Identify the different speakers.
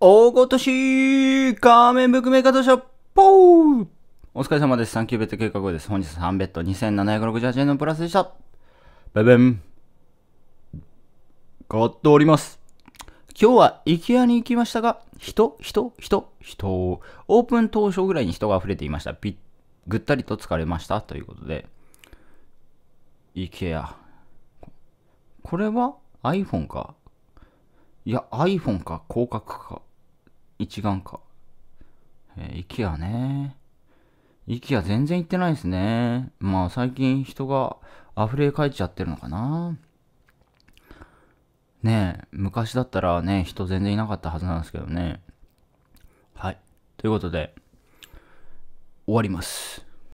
Speaker 1: 大ごとし仮面ブッメーカーとしてポー
Speaker 2: お疲れ様です。サンキューベッド計画です。本日3ベッド2768円のプラスでした。ベベン。買っております。今日はイケアに行きましたが、人、人、人、人。オープン当初ぐらいに人が溢れていました。びぐったりと疲れました。ということで。イケア。これは iPhone かいや、iPhone か、広角か。一眼か。えー、IKEA ね。IKEA 全然行ってないですね。まあ最近人が溢れかえちゃってるのかな。ねえ、昔だったらね、人全然いなかったはずなんですけどね。はい。ということで、終わります。